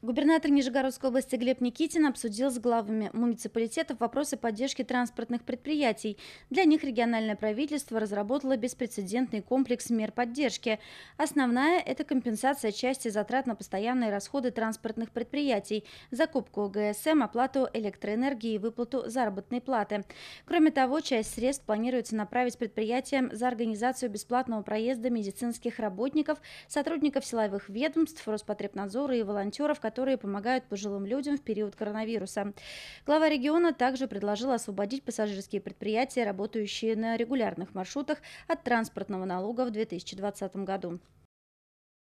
Губернатор Нижегородской области Глеб Никитин обсудил с главами муниципалитетов вопросы поддержки транспортных предприятий. Для них региональное правительство разработало беспрецедентный комплекс мер поддержки. Основная – это компенсация части затрат на постоянные расходы транспортных предприятий, закупку ГСМ, оплату электроэнергии и выплату заработной платы. Кроме того, часть средств планируется направить предприятиям за организацию бесплатного проезда медицинских работников, сотрудников силовых ведомств, Роспотребнадзора и волонтеров, которые помогают пожилым людям в период коронавируса. Глава региона также предложил освободить пассажирские предприятия, работающие на регулярных маршрутах, от транспортного налога в 2020 году.